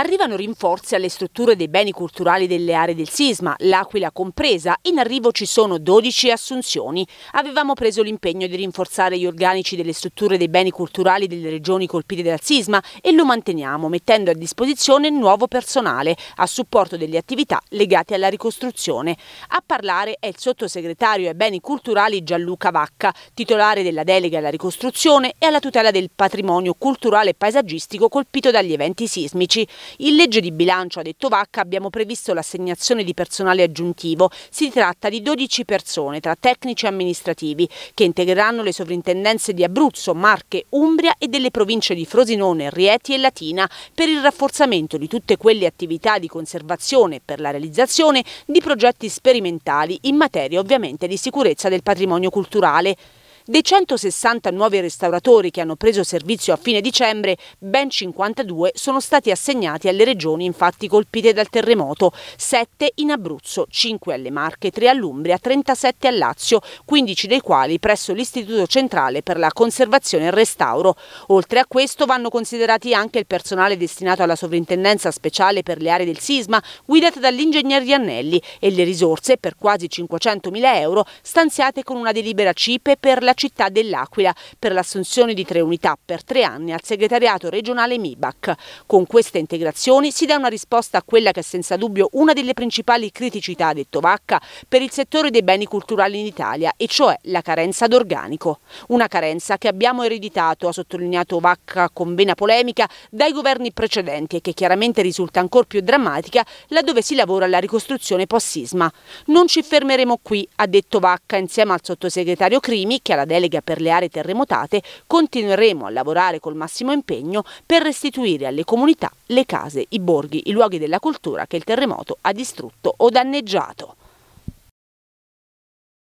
Arrivano rinforzi alle strutture dei beni culturali delle aree del sisma, l'Aquila compresa. In arrivo ci sono 12 assunzioni. Avevamo preso l'impegno di rinforzare gli organici delle strutture dei beni culturali delle regioni colpite dal sisma e lo manteniamo mettendo a disposizione nuovo personale a supporto delle attività legate alla ricostruzione. A parlare è il sottosegretario ai beni culturali Gianluca Vacca, titolare della delega alla ricostruzione e alla tutela del patrimonio culturale e paesaggistico colpito dagli eventi sismici. In legge di bilancio, ha detto Vacca, abbiamo previsto l'assegnazione di personale aggiuntivo. Si tratta di 12 persone, tra tecnici e amministrativi, che integreranno le sovrintendenze di Abruzzo, Marche, Umbria e delle province di Frosinone, Rieti e Latina per il rafforzamento di tutte quelle attività di conservazione per la realizzazione di progetti sperimentali in materia ovviamente di sicurezza del patrimonio culturale. Dei 160 nuovi restauratori che hanno preso servizio a fine dicembre, ben 52 sono stati assegnati alle regioni infatti colpite dal terremoto, 7 in Abruzzo, 5 alle Marche, 3 all'Umbria, 37 al Lazio, 15 dei quali presso l'Istituto Centrale per la Conservazione e il Restauro. Oltre a questo vanno considerati anche il personale destinato alla sovrintendenza speciale per le aree del sisma, guidata dall'ingegner Iannelli, e le risorse per quasi 500.000 euro stanziate con una delibera CIPE per la città dell'Aquila per l'assunzione di tre unità per tre anni al segretariato regionale MIBAC. Con queste integrazioni si dà una risposta a quella che è senza dubbio una delle principali criticità, ha detto Vacca, per il settore dei beni culturali in Italia, e cioè la carenza d'organico. Una carenza che abbiamo ereditato, ha sottolineato Vacca con vena polemica, dai governi precedenti e che chiaramente risulta ancora più drammatica laddove si lavora alla ricostruzione post-sisma. Non ci fermeremo qui, ha detto Vacca insieme al sottosegretario Crimi, che alla delega per le aree terremotate, continueremo a lavorare col massimo impegno per restituire alle comunità le case, i borghi, i luoghi della cultura che il terremoto ha distrutto o danneggiato.